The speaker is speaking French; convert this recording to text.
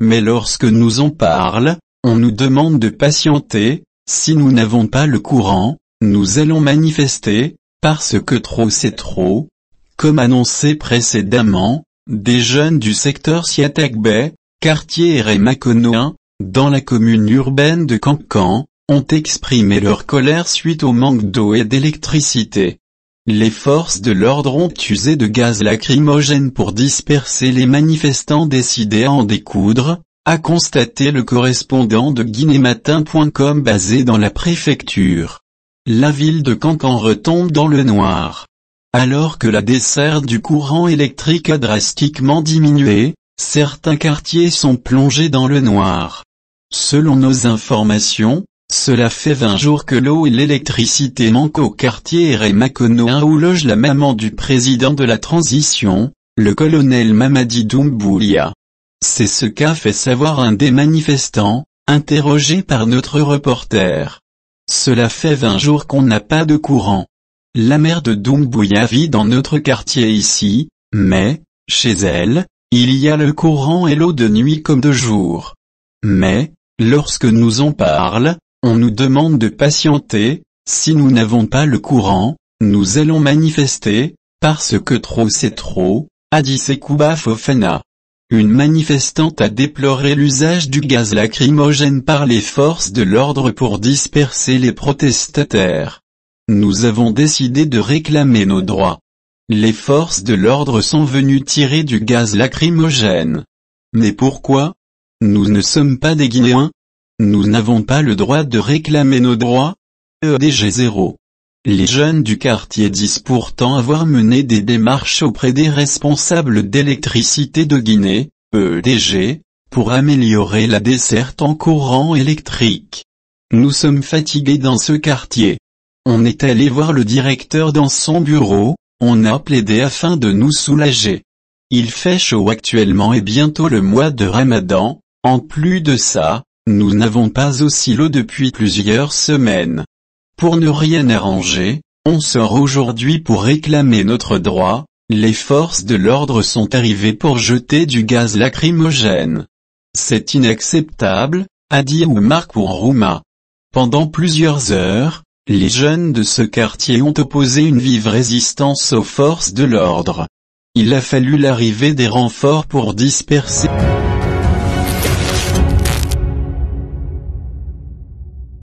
Mais lorsque nous en parle, on nous demande de patienter, si nous n'avons pas le courant, nous allons manifester, parce que trop c'est trop. Comme annoncé précédemment, des jeunes du secteur Bay, quartier Rémaconoin, dans la commune urbaine de Cancan, ont exprimé leur colère suite au manque d'eau et d'électricité. Les forces de l'ordre ont usé de gaz lacrymogène pour disperser les manifestants décidés à en découdre, a constaté le correspondant de guinématin.com basé dans la préfecture. La ville de Cancan retombe dans le noir. Alors que la desserte du courant électrique a drastiquement diminué, certains quartiers sont plongés dans le noir. Selon nos informations, cela fait 20 jours que l'eau et l'électricité manquent au quartier 1 où loge la maman du président de la transition, le colonel Mamadi Doumbouya. C'est ce qu'a fait savoir un des manifestants, interrogé par notre reporter. Cela fait 20 jours qu'on n'a pas de courant. La mère de Doumbouya vit dans notre quartier ici, mais, chez elle, il y a le courant et l'eau de nuit comme de jour. Mais, lorsque nous en parle, on nous demande de patienter, si nous n'avons pas le courant, nous allons manifester, parce que trop c'est trop, a dit Sekouba Fofana. Une manifestante a déploré l'usage du gaz lacrymogène par les forces de l'ordre pour disperser les protestataires. Nous avons décidé de réclamer nos droits. Les forces de l'ordre sont venues tirer du gaz lacrymogène. Mais pourquoi Nous ne sommes pas des Guinéens, nous n'avons pas le droit de réclamer nos droits. EDG 0. Les jeunes du quartier disent pourtant avoir mené des démarches auprès des responsables d'électricité de Guinée, EDG, pour améliorer la desserte en courant électrique. Nous sommes fatigués dans ce quartier. On est allé voir le directeur dans son bureau, on a plaidé afin de nous soulager. Il fait chaud actuellement et bientôt le mois de Ramadan, en plus de ça, nous n'avons pas aussi l'eau depuis plusieurs semaines. Pour ne rien arranger, on sort aujourd'hui pour réclamer notre droit, les forces de l'ordre sont arrivées pour jeter du gaz lacrymogène. C'est inacceptable, a dit Oumar Kourouma. Pendant plusieurs heures, les jeunes de ce quartier ont opposé une vive résistance aux forces de l'ordre. Il a fallu l'arrivée des renforts pour disperser.